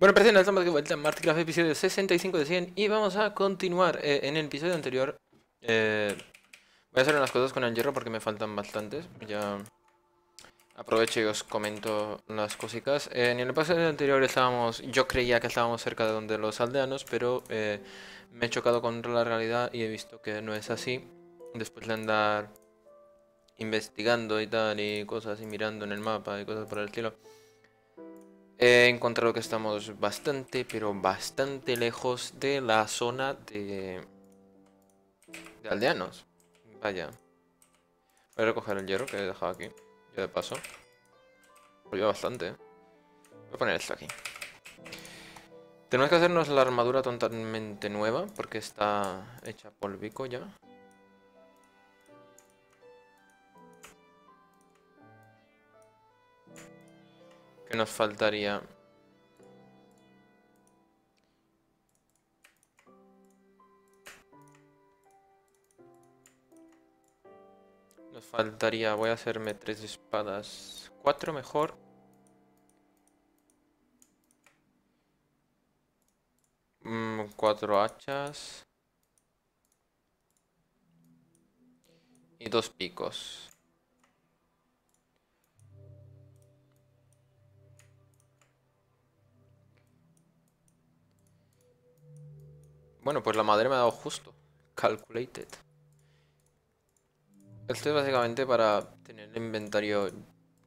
Bueno, presidente, estamos de vuelta en Marticraft episodio 65 de 100 y vamos a continuar. Eh, en el episodio anterior eh, voy a hacer unas cosas con el hierro porque me faltan bastantes. Ya aprovecho y os comento las cositas. Eh, en el episodio anterior estábamos, yo creía que estábamos cerca de donde los aldeanos, pero me he chocado contra la realidad y he visto que no es así. Después de andar investigando y tal y cosas y mirando en el mapa y cosas por el estilo He encontrado que estamos bastante, pero bastante lejos de la zona de, de aldeanos. Vaya. Voy a recoger el hierro que he dejado aquí. Ya de paso. Pues Volvió bastante. ¿eh? Voy a poner esto aquí. Tenemos que hacernos la armadura totalmente nueva porque está hecha polvico ya. que nos faltaría. Nos faltaría, voy a hacerme tres espadas. Cuatro mejor. Mm, cuatro hachas. Y dos picos. Bueno, pues la madre me ha dado justo. Calculated. Esto es básicamente para tener el inventario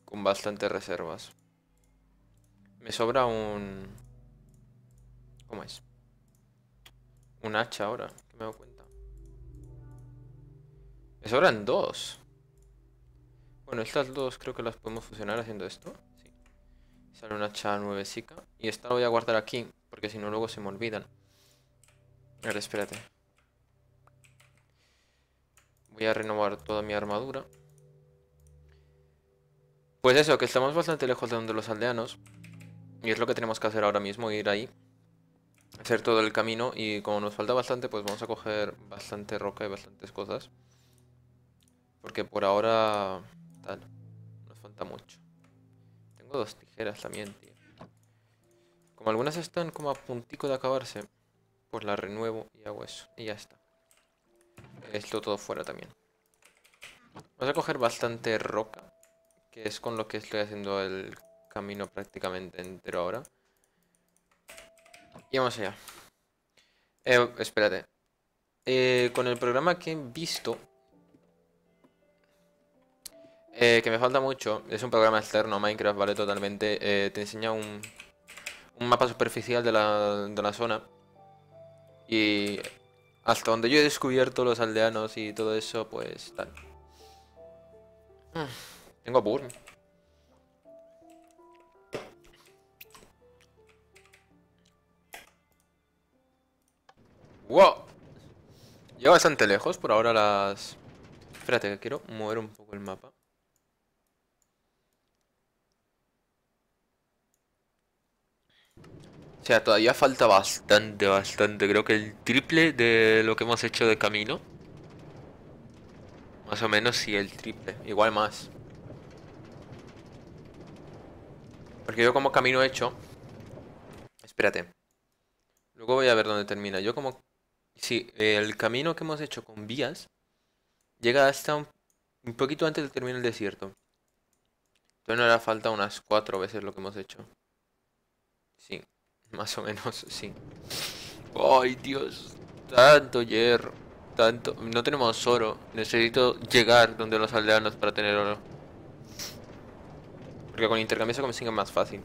con bastantes reservas. Me sobra un... ¿Cómo es? Un hacha ahora, que me doy cuenta. Me sobran dos. Bueno, estas dos creo que las podemos fusionar haciendo esto. Sí. Sale un hacha nuevecica. Y esta la voy a guardar aquí, porque si no luego se me olvidan ver, espérate. Voy a renovar toda mi armadura. Pues eso, que estamos bastante lejos de donde los aldeanos. Y es lo que tenemos que hacer ahora mismo, ir ahí. Hacer todo el camino. Y como nos falta bastante, pues vamos a coger bastante roca y bastantes cosas. Porque por ahora... Tal. Nos falta mucho. Tengo dos tijeras también, tío. Como algunas están como a puntico de acabarse pues la renuevo y hago eso. Y ya está. Esto todo fuera también. Vamos a coger bastante roca, que es con lo que estoy haciendo el camino prácticamente entero ahora. Y vamos allá. Eh, espérate. Eh, con el programa que he visto, eh, que me falta mucho, es un programa externo a Minecraft, ¿vale? Totalmente. te enseña un, mapa superficial de la, de la zona y hasta donde yo he descubierto los aldeanos y todo eso, pues tal. Ah. Tengo a Burn. ¡Wow! bastante lejos por ahora las... Espérate, que quiero mover un poco el mapa. sea, todavía falta bastante, bastante. Creo que el triple de lo que hemos hecho de camino. Más o menos, sí, el triple. Igual más. Porque yo como camino hecho... Espérate. Luego voy a ver dónde termina. Yo como... Sí, el camino que hemos hecho con vías llega hasta un, poquito antes de terminar el desierto. Entonces no hará falta unas cuatro veces lo que hemos hecho. Sí, más o menos, sí. Ay, Dios. Tanto hierro. Tanto. No tenemos oro. Necesito llegar donde los aldeanos para tener oro. Porque con intercambio se sigue más fácil.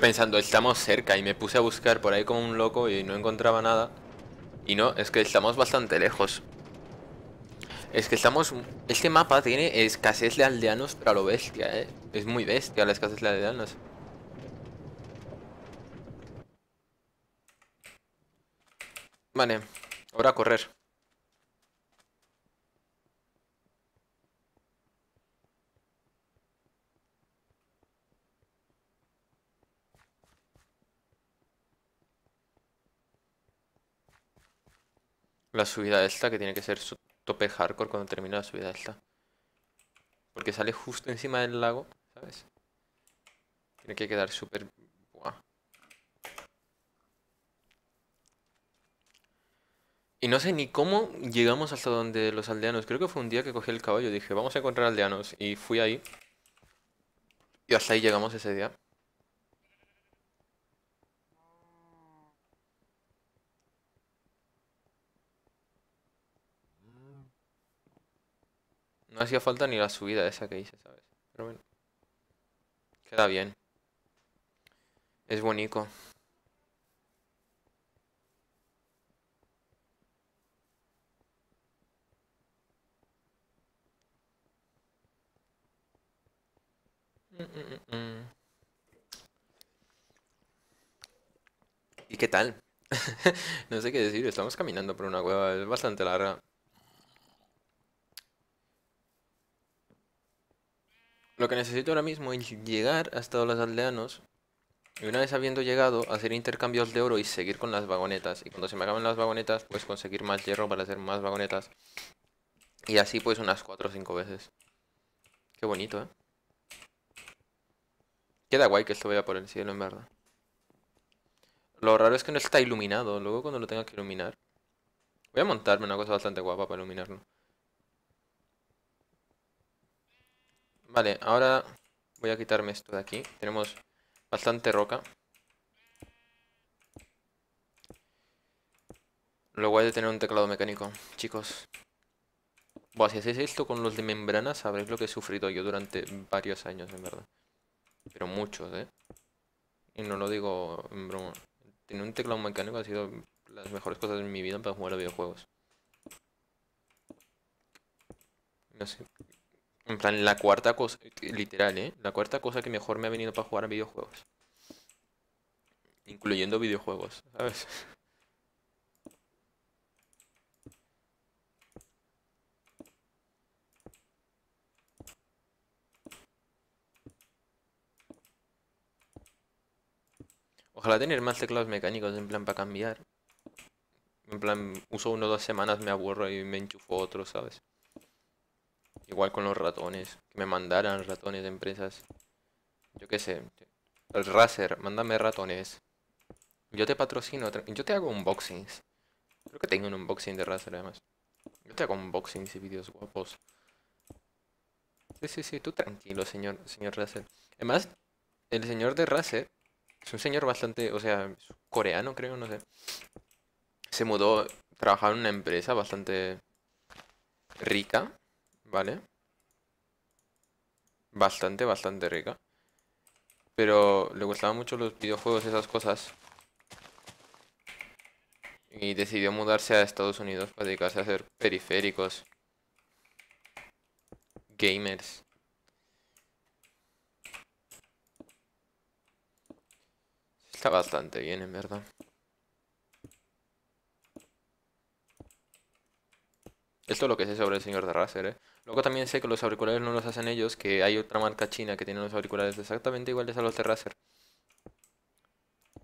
pensando, estamos cerca y me puse a buscar por ahí como un loco y no encontraba nada. Y no, es que estamos bastante lejos. Es que estamos... Este mapa tiene escasez de aldeanos para lo bestia, eh. Es muy bestia la escasez de aldeanos. Vale, ahora correr. la subida esta, que tiene que ser su tope hardcore cuando termine la subida esta. Porque sale justo encima del lago, ¿sabes? Tiene que quedar súper... Y no sé ni cómo llegamos hasta donde los aldeanos. Creo que fue un día que cogí el caballo. y Dije, vamos a encontrar aldeanos. Y fui ahí. Y hasta ahí llegamos ese día. No hacía falta ni la subida esa que hice, ¿sabes? Pero bueno. Queda bien. Es bonito. ¿Y qué tal? no sé qué decir, estamos caminando por una cueva, es bastante larga. Lo que necesito ahora mismo es llegar hasta los aldeanos y una vez habiendo llegado, hacer intercambios de oro y seguir con las vagonetas. Y cuando se me acaben las vagonetas, pues conseguir más hierro para hacer más vagonetas. Y así pues unas 4 o 5 veces. Qué bonito, ¿eh? Queda guay que esto vaya por el cielo, en verdad. Lo raro es que no está iluminado. Luego cuando lo tenga que iluminar... Voy a montarme una cosa bastante guapa para iluminarlo. Vale, ahora voy a quitarme esto de aquí. Tenemos bastante roca. Luego guay de tener un teclado mecánico, chicos. Buah, si hacéis esto con los de membrana, sabréis lo que he sufrido yo durante varios años, en verdad. Pero muchos, ¿eh? Y no lo digo en broma. Tener un teclado mecánico ha sido las mejores cosas de mi vida para jugar a videojuegos. No sé, en plan, la cuarta cosa, literal, ¿eh? La cuarta cosa que mejor me ha venido para jugar a videojuegos. Incluyendo videojuegos, ¿sabes? Ojalá tener más teclados mecánicos en plan para cambiar. En plan, uso uno o dos semanas, me aburro y me enchufo otro, ¿sabes? Igual con los ratones. Que me mandaran ratones de empresas. Yo qué sé. El Razer, mándame ratones. Yo te patrocino. Yo te hago unboxings. Creo que tengo un unboxing de Razer además. Yo te hago unboxings y vídeos guapos. Sí, sí, sí. Tú tranquilo, señor, señor Razer. Además, el señor de Razer es un señor bastante, o sea, coreano creo, no sé. Se mudó, trabajaba en una empresa bastante rica. ¿Vale? Bastante, bastante rica. Pero le gustaban mucho los videojuegos y esas cosas. Y decidió mudarse a Estados Unidos para dedicarse a hacer periféricos. Gamers. Está bastante bien, en verdad. Esto es lo que sé sobre el señor de Razer, ¿eh? Luego también sé que los auriculares no los hacen ellos, que hay otra marca china que tiene unos auriculares exactamente iguales a los de Razer.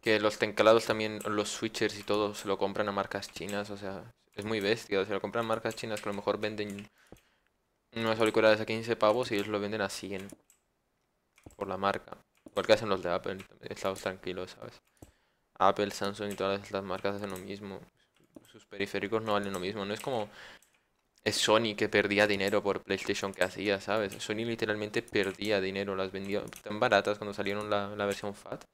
Que los teclados también, los switchers y todo, se lo compran a marcas chinas, o sea, es muy bestia. Se lo compran a marcas chinas que a lo mejor venden unos auriculares a 15 pavos y ellos lo venden a 100 por la marca. Igual que hacen los de Apple, estamos tranquilos, ¿sabes? Apple, Samsung y todas las marcas hacen lo mismo. Sus periféricos no valen lo mismo. No es como es Sony que perdía dinero por PlayStation que hacía, ¿sabes? Sony literalmente perdía dinero, las vendía tan baratas cuando salieron la, versión FAT,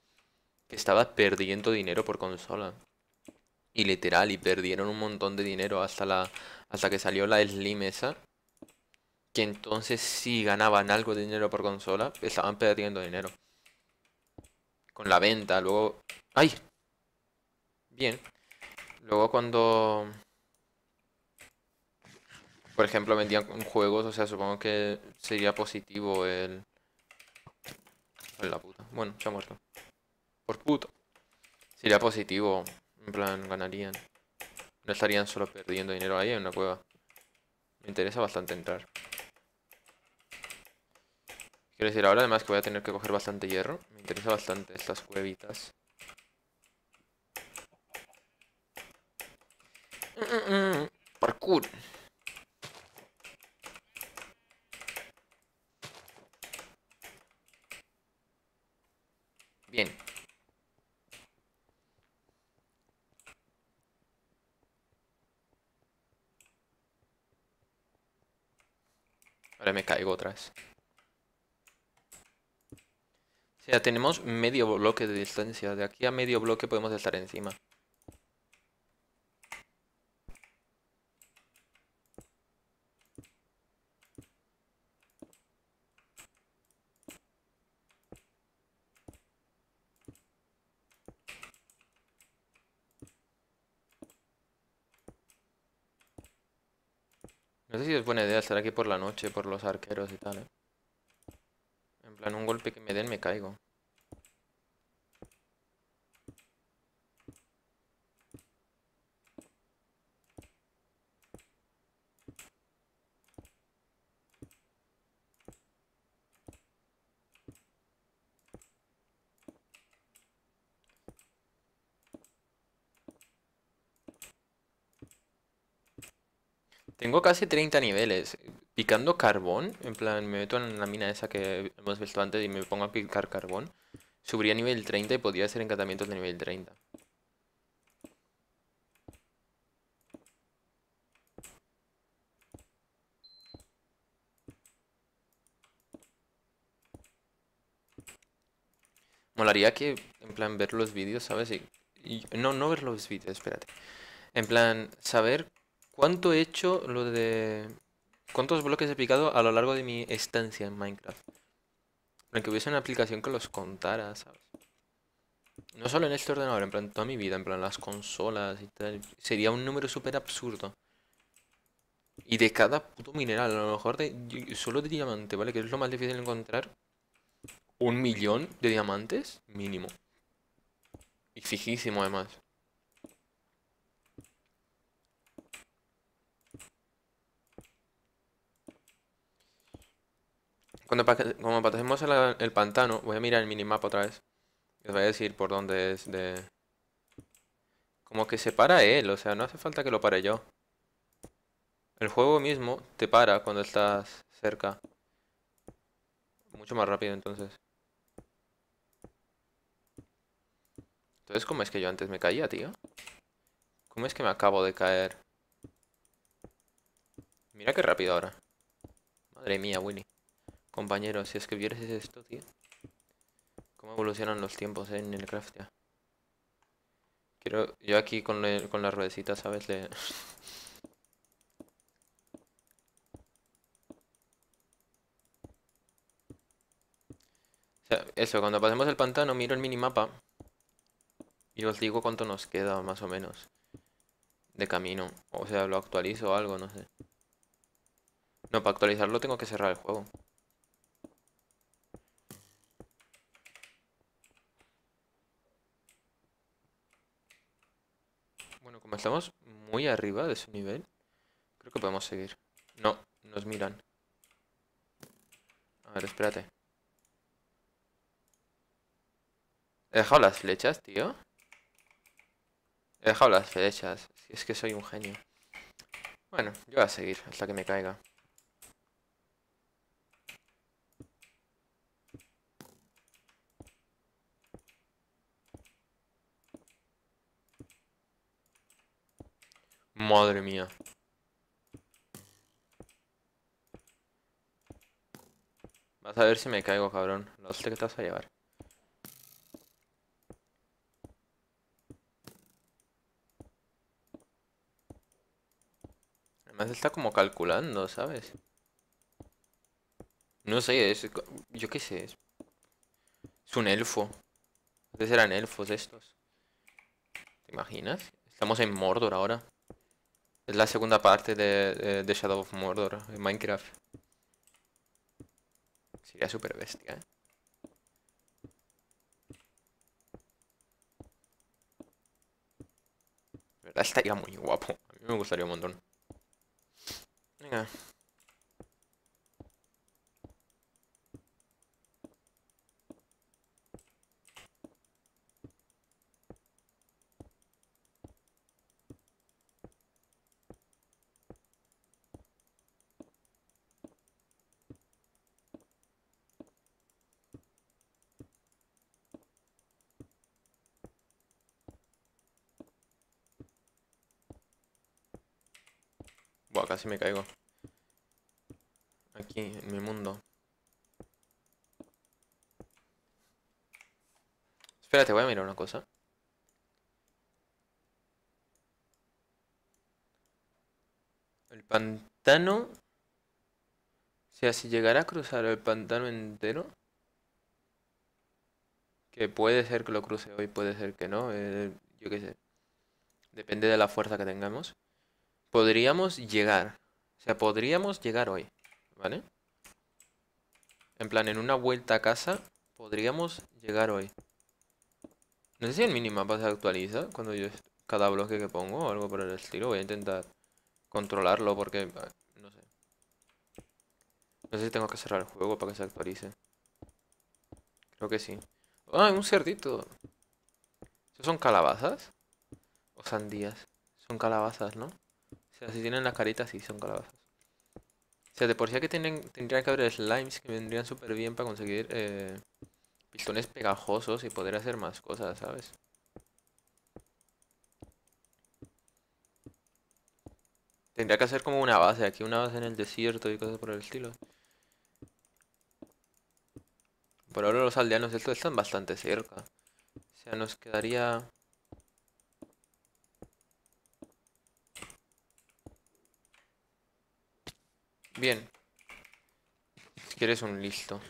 que estaba perdiendo dinero por consola. Y literal, y perdieron un montón de dinero hasta, la, hasta que salió la Slim esa. Que entonces sí ganaban algo de dinero por consola, estaban perdiendo dinero. Con la venta, luego... ¡Ay! Bien. Luego cuando por ejemplo, vendían juegos, o sea, supongo que sería positivo el... La puta. Bueno, se ha muerto. Por puto. Sería positivo. En plan, ganarían. No estarían solo perdiendo dinero ahí en una cueva. Me interesa bastante entrar. Quiero decir, ahora además que voy a tener que coger bastante hierro. Me interesa bastante estas cuevitas. Mm, mm, mm. parkour. Ahora me caigo otra vez. O sea, tenemos medio bloque de distancia. De aquí a medio bloque podemos estar encima. estar aquí por la noche, por los arqueros y tal, ¿eh? En plan, un golpe que me den me caigo. Tengo casi 30 niveles. Picando carbón, en plan, me meto en la mina esa que hemos visto antes y me pongo a picar carbón. Subiría a nivel 30 y podría hacer encantamientos de nivel 30. Molaría que, en plan, ver los vídeos, ¿sabes? no, no ver los vídeos, espérate. En plan, saber ¿Cuánto he hecho lo de... ¿Cuántos bloques he picado a lo largo de mi estancia en Minecraft? que hubiese una aplicación que los contara, ¿sabes? No solo en este ordenador, en plan toda mi vida, en plan las consolas y tal. Sería un número súper absurdo. Y de cada puto mineral, a lo mejor de, solo de diamante, ¿vale? Que es lo más difícil de encontrar. Un millón de diamantes mínimo. Y fijísimo además. Cuando, como pasemos el, pantano, voy a mirar el minimapa otra vez. Les voy a decir por dónde es de... Como que se para él, o sea, no hace falta que lo pare yo. El juego mismo te para cuando estás cerca. Mucho más rápido entonces. Entonces, ¿cómo es que yo antes me caía, tío? ¿Cómo es que me acabo de caer? Mira qué rápido ahora. Madre mía, Winnie. Compañeros, si es que vieres esto, tío. ¿Cómo evolucionan los tiempos en el craft ya? Quiero. Yo aquí con, las con la ruedecita, ¿sabes? Le. o sea, eso, cuando pasemos el pantano, miro el minimapa. Y os digo cuánto nos queda, más o menos. De camino. O sea, lo actualizo o algo, no sé. No, para actualizarlo tengo que cerrar el juego. como estamos muy arriba de su nivel, creo que podemos seguir. No, nos miran. A ver, espérate. He dejado las flechas, tío. He dejado las flechas. es que soy un genio. Bueno, yo voy a seguir hasta que me caiga. Madre mía. Vas a ver si me caigo, cabrón. No sé qué te vas a llevar. Además está como calculando, ¿sabes? No sé, es... Yo qué sé. Es, un elfo. Antes eran elfos estos. ¿Te imaginas? Estamos en Mordor ahora. Es la segunda parte de, Shadow of Mordor en Minecraft. Sería súper bestia, ¿eh? De verdad estaría muy guapo. A mí me gustaría un montón. Venga. casi me caigo. Aquí, en mi mundo. Espérate, voy a mirar una cosa. El pantano... O sea, si llegara a cruzar el pantano entero... Que puede ser que lo cruce hoy, puede ser que no. Eh, yo qué sé. Depende de la fuerza que tengamos podríamos llegar. O sea, podríamos llegar hoy, ¿vale? En plan, en una vuelta a casa, podríamos llegar hoy. No sé si el minimapa se actualiza cuando yo cada bloque que pongo o algo por el estilo. Voy a intentar controlarlo porque ah, no sé. No sé si tengo que cerrar el juego para que se actualice. Creo que sí. ¡Ah, un cerdito! son calabazas? ¿O sandías? Son calabazas, ¿no? O sea, si tienen las caritas, sí son calabazas. O sea, de por sí que tendrían que haber slimes que vendrían súper bien para conseguir eh, pistones pegajosos y poder hacer más cosas, ¿sabes? Tendría que hacer como una base, aquí una base en el desierto y cosas por el estilo. Por ahora los aldeanos esto están bastante cerca. O sea, nos quedaría... Bien. Si quieres un listo.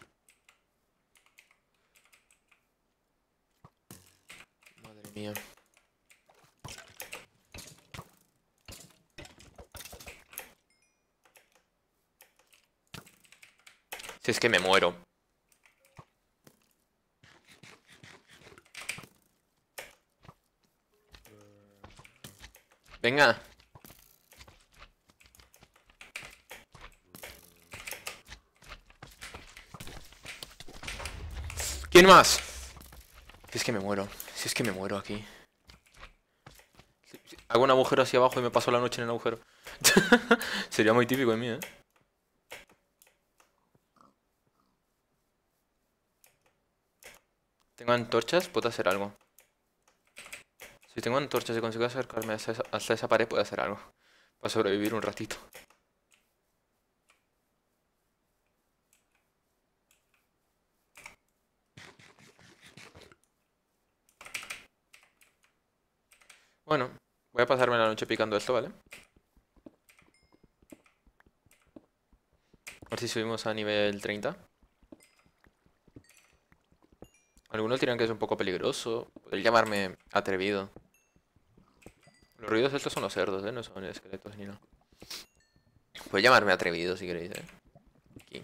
Madre mía. Si es que me muero. Venga. ¿Quién más? Si es que me muero. Si es que me muero aquí. Hago un agujero hacia abajo y me paso la noche en el agujero. Sería muy típico de mí, ¿eh? Tengo antorchas, puedo hacer algo. Si tengo antorchas y consigo acercarme hasta esa, pared, puedo hacer algo. Para sobrevivir un ratito. picando esto, ¿vale? A ver si subimos a nivel 30. Algunos dirán que es un poco peligroso. Podría llamarme atrevido. Los ruidos estos son los cerdos, ¿eh? No son esqueletos ni nada. Puedes llamarme atrevido si queréis, ¿eh? Aquí.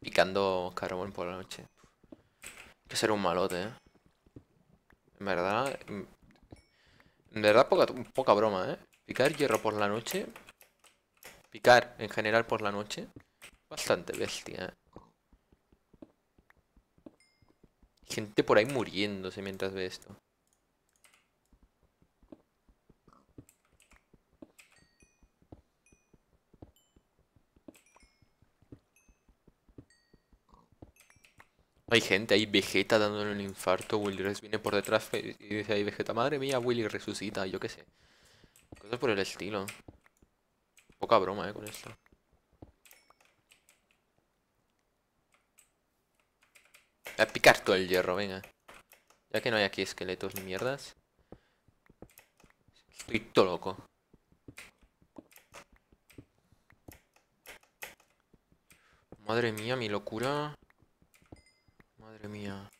Picando carbón por la noche. que ser un malote, ¿eh? En verdad, en verdad, poca, poca broma, ¿eh? Picar hierro por la noche. Picar en general por la noche. Bastante bestia, ¿eh? Gente por ahí muriéndose mientras ve esto. Hay gente, hay Vegeta dándole un infarto, Willy viene por detrás y dice ahí Vegeta, madre mía, Willy resucita, yo qué sé. Cosas por el estilo. Poca broma, eh, con esto. A picar todo el hierro, venga. Ya que no hay aquí esqueletos ni mierdas. Estoy todo loco. Madre mía, mi locura. madre mia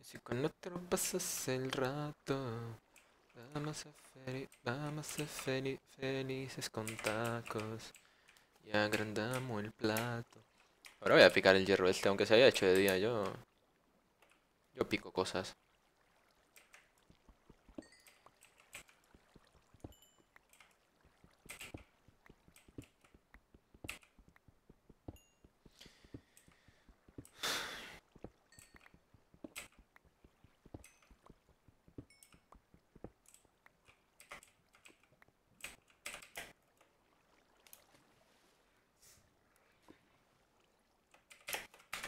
Si conduttero basso il rato Vamos a, feliz, vamos a felices con tacos y agrandamos el plato. Ahora voy a picar el hierro este, aunque se haya hecho de día, yo... Yo pico cosas.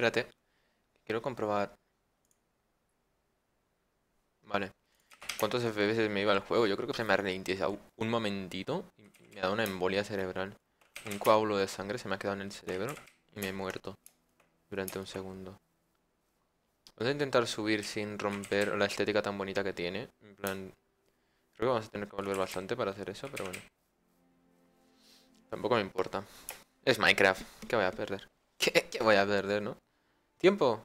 Espérate. Quiero comprobar. Vale. ¿Cuántos FPS me iba al juego? Yo creo que se me ha reiniciado un momentito y me ha dado una embolia cerebral. Un coágulo de sangre se me ha quedado en el cerebro y me he muerto durante un segundo. Vamos a intentar subir sin romper la estética tan bonita que tiene. En plan... Creo que vamos a tener que volver bastante para hacer eso, pero bueno. Tampoco me importa. Es Minecraft. ¿Qué voy a perder? ¿Qué, qué voy a perder, no? Tiempo.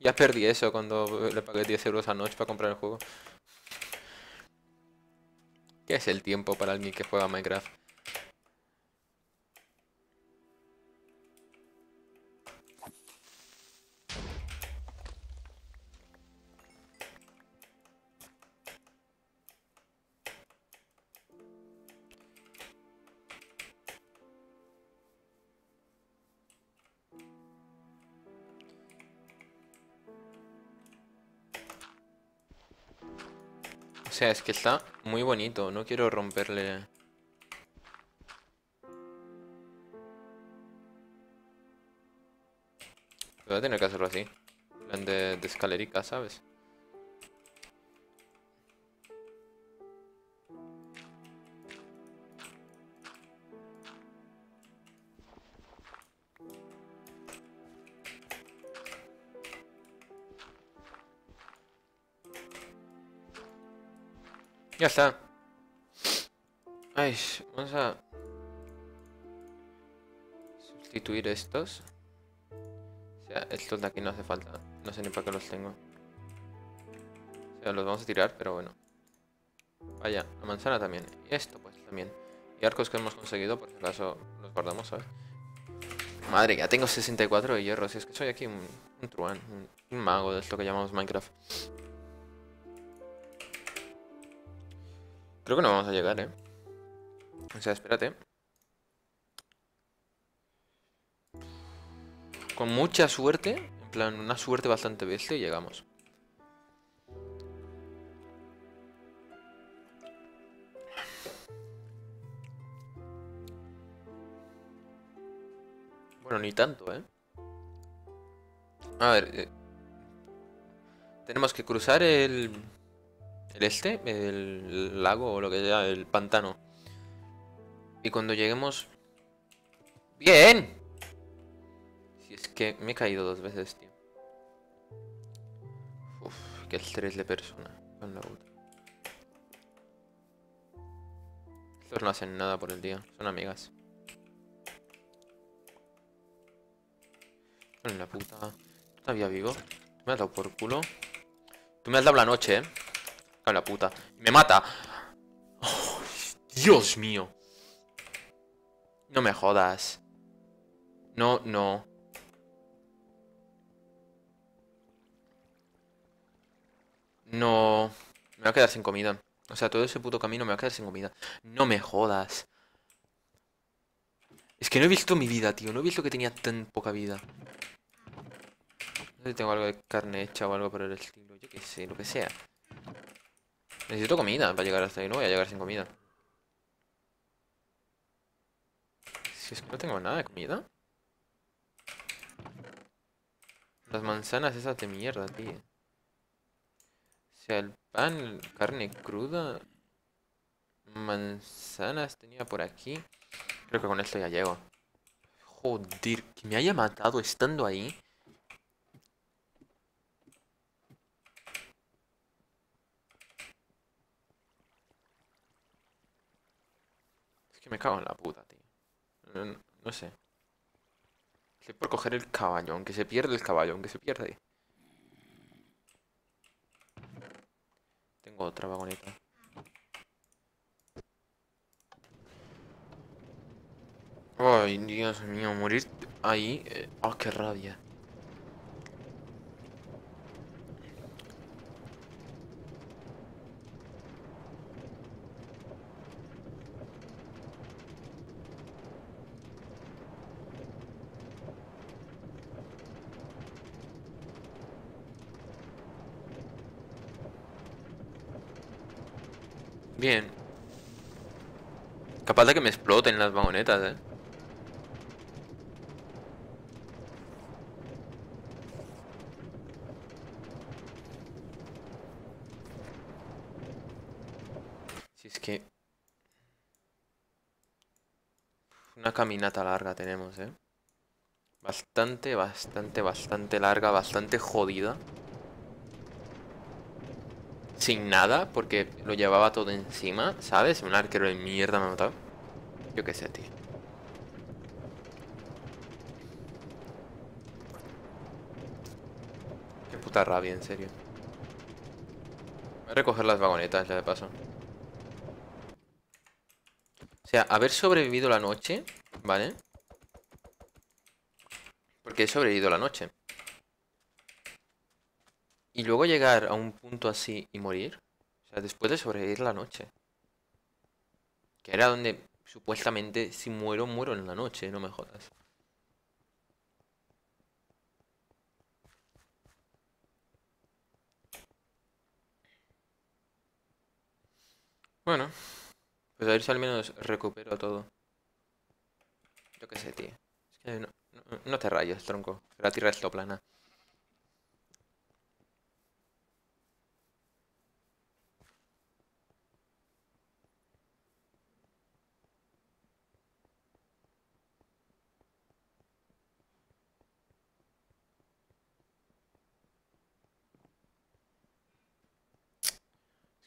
Ya perdí eso cuando le pagué 10 euros anoche para comprar el juego. ¿Qué es el tiempo para alguien que juega Minecraft? es que está muy bonito. No quiero romperle... Voy a tener que hacerlo así. plan de escalerica, ¿sabes? Ya está. vamos a sustituir estos. O sea, estos de aquí no hace falta. No sé ni para qué los tengo. O sea, los vamos a tirar, pero bueno. Vaya, la manzana también. Y esto pues también. Y arcos que hemos conseguido, por si acaso los guardamos, ¿sabes? Madre, ya tengo 64 de hierro. Si es que soy aquí un, un un mago de esto que llamamos Minecraft. Creo que no vamos a llegar, ¿eh? O sea, espérate. Con mucha suerte, en plan, una suerte bastante bestia, llegamos. Bueno, ni tanto, ¿eh? A ver... Eh, tenemos que cruzar el el este, el lago o lo que sea, el pantano. Y cuando lleguemos... ¡Bien! Si es que me he caído dos veces, tío. Uf, el estrés de persona. Con Estos no hacen nada por el día, son amigas. en la puta. todavía vivo? me has dado por culo. Tú me has dado la noche, eh. A la puta. Me mata. Dios mío. No me jodas. No, no. No. Me voy a quedar sin comida. O sea, todo ese puto camino me va a quedar sin comida. No me jodas. Es que no he visto mi vida, tío. No he visto que tenía tan poca vida. No sé si tengo algo de carne hecha o algo por el estilo. Yo qué sé, lo que sea. Necesito comida para llegar hasta ahí. No voy a llegar sin comida. Si es que no tengo nada de comida. Las manzanas esas de mierda, tío. O sea, el pan, carne cruda. Manzanas tenía por aquí. Creo que con esto ya llego. Joder, que me haya matado estando ahí. Me cago en la puta, tío. No, sé. Estoy por coger el caballo, aunque se pierde el caballo, que se pierde. Tengo otra vagoneta. Ay, Dios mío, morir ahí. Eh, ah, oh, qué rabia. falta que me exploten las vagonetas, eh. Si es que... Una caminata larga tenemos, eh. Bastante, bastante, bastante larga, bastante jodida. Sin nada, porque lo llevaba todo encima, ¿sabes? Un arquero de mierda me ha matado. Yo qué sé, tío. Qué puta rabia, en serio. Voy a recoger las vagonetas ya de paso. O sea, haber sobrevivido la noche, ¿vale? Porque he sobrevivido la noche. Y luego llegar a un punto así y morir. O sea, después de sobrevivir la noche. Que era donde Supuestamente, si muero, muero en la noche, no me jodas. Bueno, pues a ver si al menos recupero todo. Yo qué sé, tío. no, te rayes, tronco. La tierra es plana.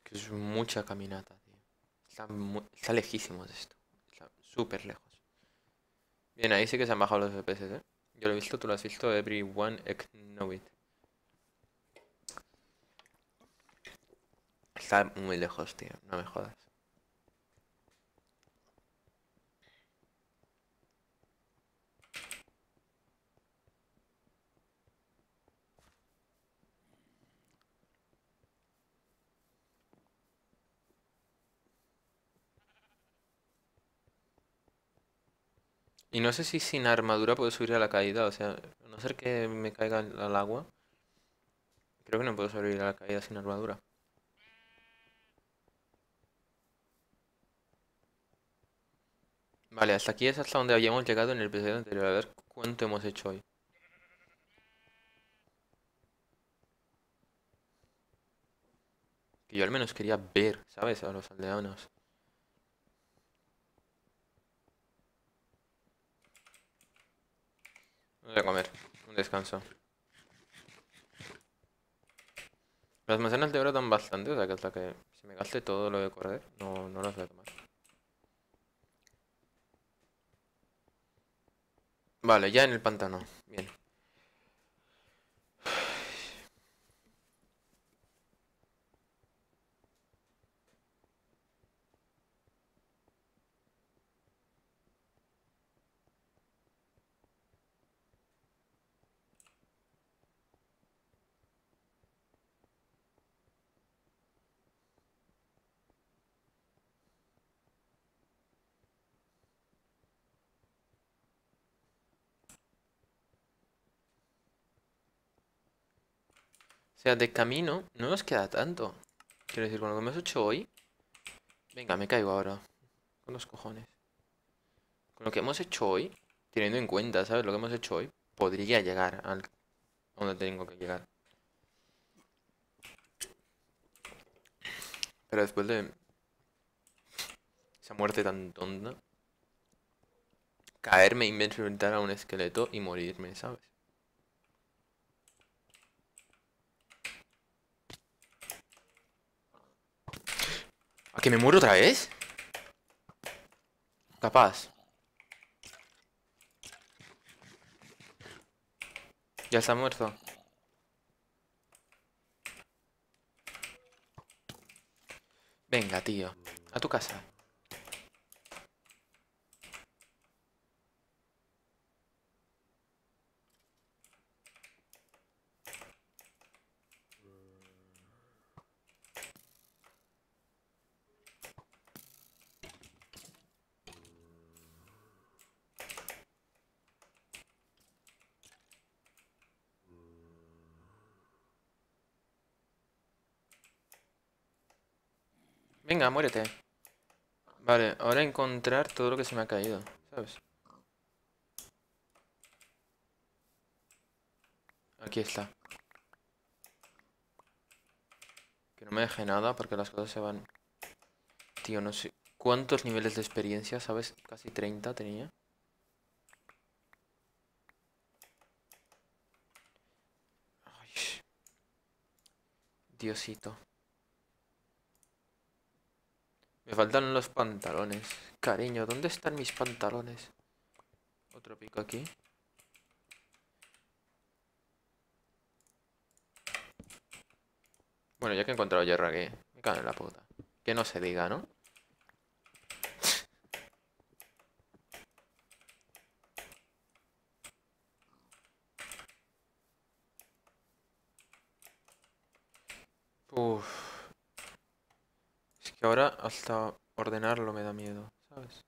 que es mucha caminata, tío. Está, lejísimo de esto. Está súper lejos. Bien, ahí sí que se han bajado los FPS, ¿eh? Yo lo he visto, tú lo has visto, everyone know it. Está muy lejos, tío, no me jodas. Y no sé si sin armadura puedo subir a la caída, o sea, a no ser que me caiga al agua. Creo que no puedo subir a la caída sin armadura. Vale, hasta aquí es hasta donde habíamos llegado en el episodio anterior. A ver cuánto hemos hecho hoy. Que yo al menos quería ver, ¿sabes? A los aldeanos. No voy a comer. Un descanso. Las manzanas de oro dan bastante, o sea que hasta que se me gaste todo lo de correr, no, no las voy a tomar. Vale, ya en el pantano. Bien. O sea, de camino no nos queda tanto. Quiero decir, con lo que hemos hecho hoy... Venga, me caigo ahora. Con los cojones. Con lo que hemos hecho hoy, teniendo en cuenta, ¿sabes? Lo que hemos hecho hoy, podría llegar al... donde tengo que llegar. Pero después de esa muerte tan tonta, caerme, e inventar a un esqueleto y morirme, ¿sabes? ¿A que me muero otra vez? Capaz. Ya está muerto. Venga, tío. A tu casa. Venga, muérete. Vale, ahora encontrar todo lo que se me ha caído, ¿sabes? Aquí está. Que no me deje nada porque las cosas se van... Tío, no sé cuántos niveles de experiencia, ¿sabes? Casi 30 tenía. Diosito. Me faltan los pantalones. Cariño, ¿dónde están mis pantalones? Otro pico aquí. Bueno, ya que he encontrado hierro aquí. Me cago en la puta. Que no se diga, ¿no? Uf ahora hasta ordenarlo me da miedo, ¿sabes?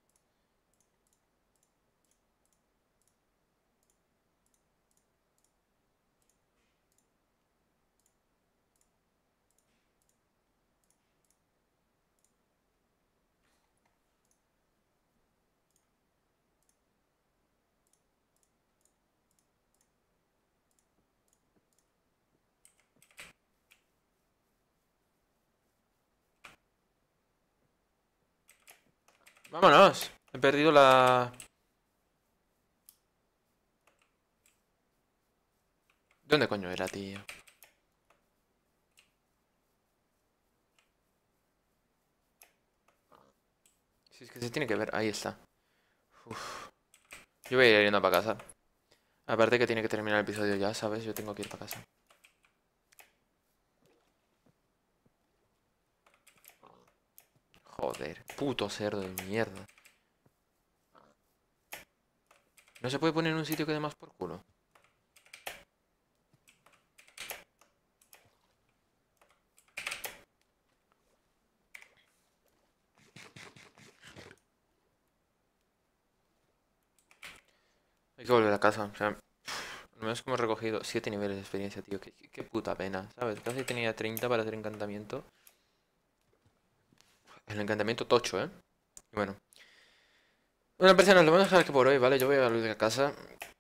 Vámonos. He perdido la... ¿Dónde coño era, tío? Si es que se tiene que ver. Ahí está. Yo voy a ir yendo para casa. Aparte que tiene que terminar el episodio ya, ¿sabes? Yo tengo que ir para casa. Joder, puto cerdo de mierda. No se puede poner en un sitio que dé más por culo. Hay que volver a casa, o sea, al menos que hemos recogido 7 niveles de experiencia, tío, qué, qué puta pena, ¿sabes? Casi tenía 30 para hacer encantamiento. El encantamiento tocho, ¿eh? bueno. Bueno, personas, lo vamos a dejar aquí por hoy, ¿vale? Yo voy a la a casa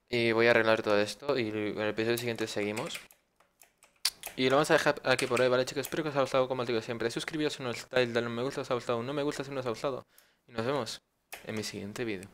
y voy a arreglar todo esto y en el episodio siguiente seguimos. Y lo vamos a dejar aquí por hoy, ¿vale, chicos? Espero que os haya gustado, como os digo siempre. suscribíos si no estáis dale un me gusta si os ha gustado, no me gusta si no os ha gustado. Y nos vemos en mi siguiente vídeo.